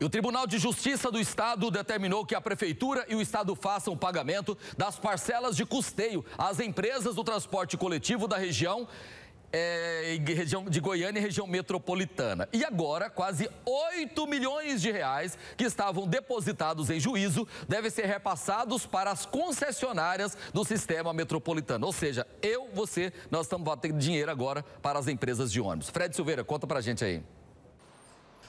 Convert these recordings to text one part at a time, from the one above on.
E o Tribunal de Justiça do Estado determinou que a Prefeitura e o Estado façam o pagamento das parcelas de custeio às empresas do transporte coletivo da região é, região de Goiânia e região metropolitana. E agora, quase 8 milhões de reais que estavam depositados em juízo devem ser repassados para as concessionárias do sistema metropolitano. Ou seja, eu, você, nós estamos batendo dinheiro agora para as empresas de ônibus. Fred Silveira, conta pra gente aí.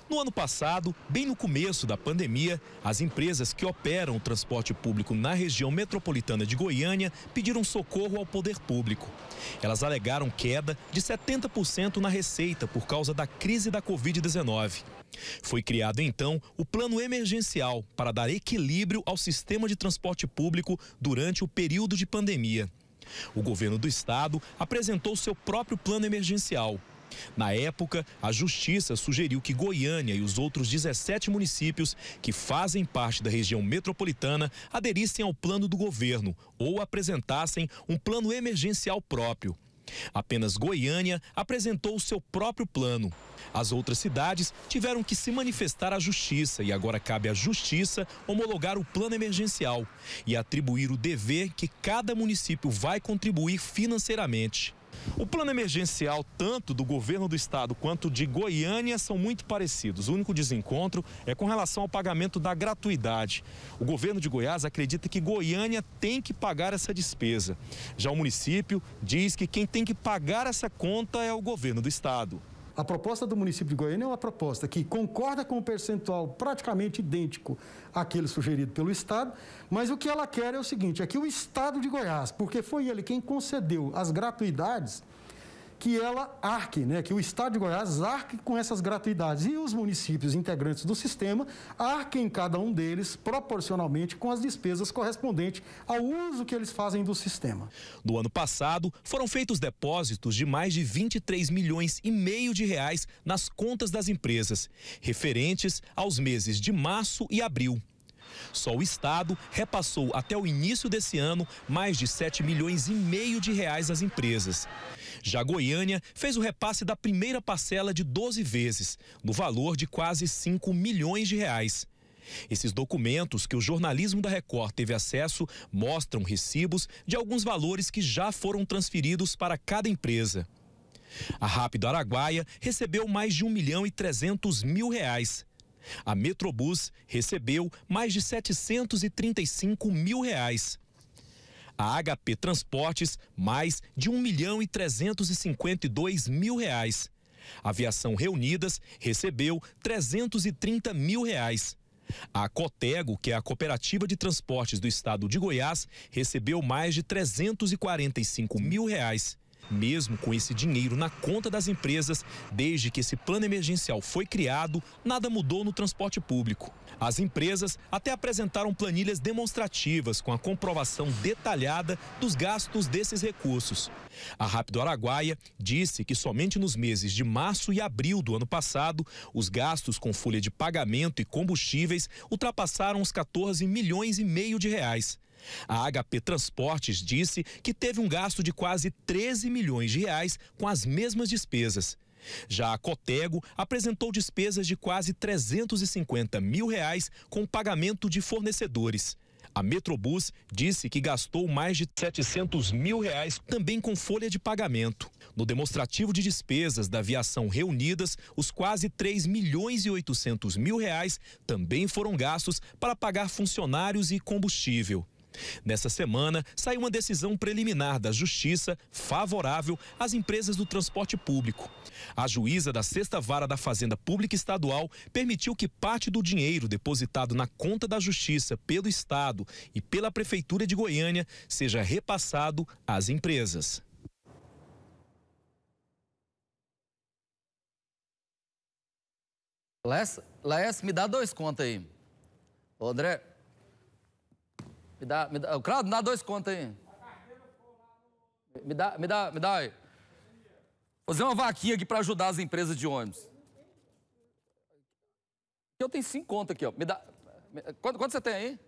No ano passado, bem no começo da pandemia, as empresas que operam o transporte público na região metropolitana de Goiânia pediram socorro ao poder público. Elas alegaram queda de 70% na receita por causa da crise da Covid-19. Foi criado então o Plano Emergencial para dar equilíbrio ao sistema de transporte público durante o período de pandemia. O governo do estado apresentou seu próprio plano emergencial, na época, a Justiça sugeriu que Goiânia e os outros 17 municípios que fazem parte da região metropolitana aderissem ao plano do governo ou apresentassem um plano emergencial próprio. Apenas Goiânia apresentou o seu próprio plano. As outras cidades tiveram que se manifestar à Justiça e agora cabe à Justiça homologar o plano emergencial e atribuir o dever que cada município vai contribuir financeiramente. O plano emergencial, tanto do governo do estado quanto de Goiânia, são muito parecidos. O único desencontro é com relação ao pagamento da gratuidade. O governo de Goiás acredita que Goiânia tem que pagar essa despesa. Já o município diz que quem tem que pagar essa conta é o governo do estado. A proposta do município de Goiânia é uma proposta que concorda com o um percentual praticamente idêntico àquele sugerido pelo Estado, mas o que ela quer é o seguinte: é que o Estado de Goiás, porque foi ele quem concedeu as gratuidades que ela arque, né, que o Estado de Goiás arque com essas gratuidades e os municípios integrantes do sistema arquem cada um deles proporcionalmente com as despesas correspondentes ao uso que eles fazem do sistema. No ano passado, foram feitos depósitos de mais de 23 milhões e meio de reais nas contas das empresas, referentes aos meses de março e abril. Só o Estado repassou até o início desse ano mais de 7 milhões e meio de reais às empresas. Já Goiânia fez o repasse da primeira parcela de 12 vezes, no valor de quase 5 milhões de reais. Esses documentos que o jornalismo da Record teve acesso mostram recibos de alguns valores que já foram transferidos para cada empresa. A Rápido Araguaia recebeu mais de 1 milhão e 300 mil reais. A Metrobus recebeu mais de 735 mil reais a HP Transportes mais de um milhão e dois mil reais. A Aviação Reunidas recebeu 330 mil reais. A Cotego, que é a Cooperativa de Transportes do Estado de Goiás, recebeu mais de 345 mil reais. Mesmo com esse dinheiro na conta das empresas, desde que esse plano emergencial foi criado, nada mudou no transporte público. As empresas até apresentaram planilhas demonstrativas com a comprovação detalhada dos gastos desses recursos. A Rápido Araguaia disse que somente nos meses de março e abril do ano passado, os gastos com folha de pagamento e combustíveis ultrapassaram os 14 milhões e meio de reais. A HP Transportes disse que teve um gasto de quase 13 milhões de reais com as mesmas despesas. Já a Cotego apresentou despesas de quase 350 mil reais com pagamento de fornecedores. A Metrobus disse que gastou mais de 700 mil reais também com folha de pagamento. No demonstrativo de despesas da aviação reunidas, os quase 3 milhões e 800 mil reais também foram gastos para pagar funcionários e combustível. Nessa semana, saiu uma decisão preliminar da Justiça favorável às empresas do transporte público. A juíza da Sexta Vara da Fazenda Pública Estadual permitiu que parte do dinheiro depositado na conta da Justiça pelo Estado e pela Prefeitura de Goiânia seja repassado às empresas. Laércio, me dá dois contos aí. Ô, André, me dá, me dá. Claudio, me dá dois contos aí. Me dá, me dá, me dá aí. Fazer uma vaquinha aqui para ajudar as empresas de ônibus. Eu tenho cinco contas aqui, ó. Me dá. Quanto, quanto você tem aí?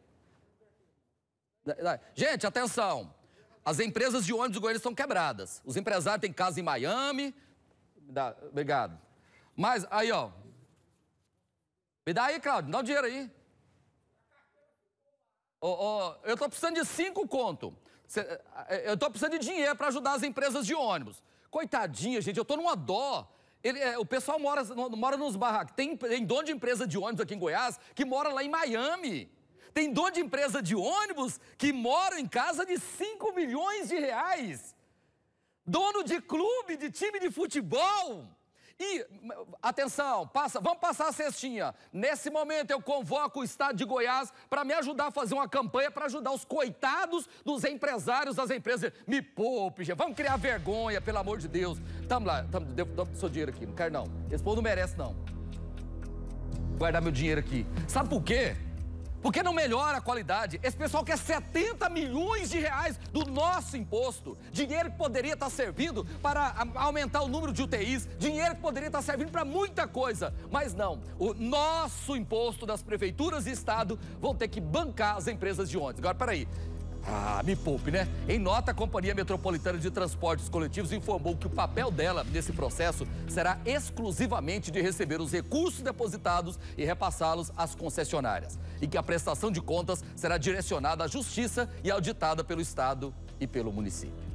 Gente, atenção. As empresas de ônibus do Goiânia estão quebradas. Os empresários têm casa em Miami. Me dá, obrigado. Mas, aí, ó. Me dá aí, Claudio, me dá o dinheiro aí oh, oh, eu estou precisando de cinco conto. Cê, eh, eh, eu estou precisando de dinheiro para ajudar as empresas de ônibus. Coitadinha, gente, eu estou numa dó. Ele, é, o pessoal mora, mora nos barracos. Tem, tem dono de empresa de ônibus aqui em Goiás que mora lá em Miami. Tem dono de empresa de ônibus que mora em casa de 5 milhões de reais. Dono de clube, de time de futebol. E, atenção, passa, vamos passar a cestinha. Nesse momento eu convoco o Estado de Goiás para me ajudar a fazer uma campanha para ajudar os coitados dos empresários das empresas. Me poupe, gente. Vamos criar vergonha, pelo amor de Deus. Tamo lá, tamo, devo, devo, seu dinheiro aqui, não quero não. Esse povo não merece, não. Guardar meu dinheiro aqui. Sabe por quê? Porque não melhora a qualidade. Esse pessoal quer 70 milhões de reais do nosso imposto. Dinheiro que poderia estar servindo para aumentar o número de UTIs, dinheiro que poderia estar servindo para muita coisa. Mas não, o nosso imposto das prefeituras e Estado vão ter que bancar as empresas de ônibus. Agora, peraí. Ah, me poupe, né? Em nota, a Companhia Metropolitana de Transportes Coletivos informou que o papel dela nesse processo será exclusivamente de receber os recursos depositados e repassá-los às concessionárias. E que a prestação de contas será direcionada à Justiça e auditada pelo Estado e pelo município.